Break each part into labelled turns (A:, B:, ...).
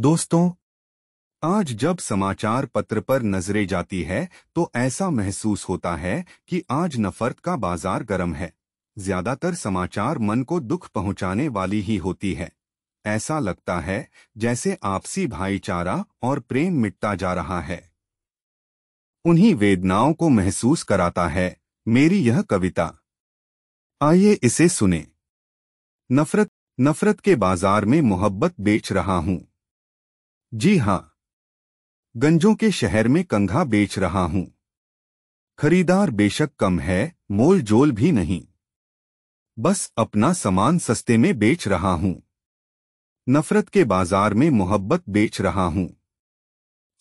A: दोस्तों आज जब समाचार पत्र पर नजरें जाती है तो ऐसा महसूस होता है कि आज नफरत का बाजार गर्म है ज्यादातर समाचार मन को दुख पहुंचाने वाली ही होती है ऐसा लगता है जैसे आपसी भाईचारा और प्रेम मिटता जा रहा है उन्हीं वेदनाओं को महसूस कराता है मेरी यह कविता आइए इसे सुने नफरत नफरत के बाजार में मोहब्बत बेच रहा हूं जी हाँ गंजों के शहर में कंघा बेच रहा हूँ खरीदार बेशक कम है मोल जोल भी नहीं बस अपना सामान सस्ते में बेच रहा हूँ नफरत के बाजार में मोहब्बत बेच रहा हूँ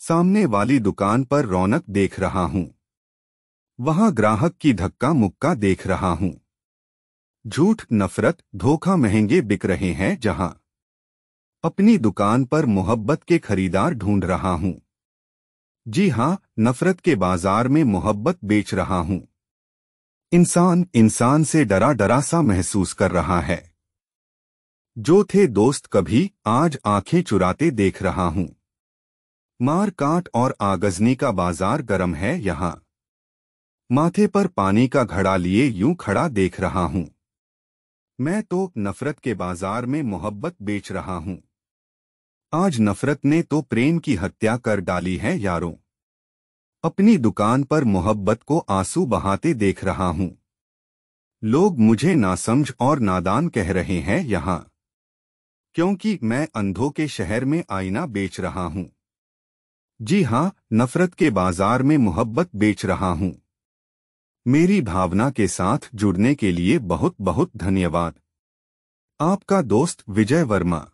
A: सामने वाली दुकान पर रौनक देख रहा हूँ वहां ग्राहक की धक्का मुक्का देख रहा हूँ झूठ नफरत धोखा महंगे बिक रहे हैं जहां अपनी दुकान पर मोहब्बत के खरीदार ढूंढ रहा हूं जी हां नफरत के बाजार में मोहब्बत बेच रहा हूं इंसान इंसान से डरा डरा सा महसूस कर रहा है जो थे दोस्त कभी आज आंखें चुराते देख रहा हूं मार काट और आगजनी का बाजार गरम है यहां माथे पर पानी का घड़ा लिए यूं खड़ा देख रहा हूं मैं तो नफरत के बाजार में मोहब्बत बेच रहा हूं आज नफरत ने तो प्रेम की हत्या कर डाली है यारों अपनी दुकान पर मोहब्बत को आंसू बहाते देख रहा हूं लोग मुझे नासमझ और नादान कह रहे हैं यहां क्योंकि मैं अंधों के शहर में आईना बेच रहा हूं जी हां नफरत के बाजार में मोहब्बत बेच रहा हूं मेरी भावना के साथ जुड़ने के लिए बहुत बहुत धन्यवाद आपका दोस्त विजय वर्मा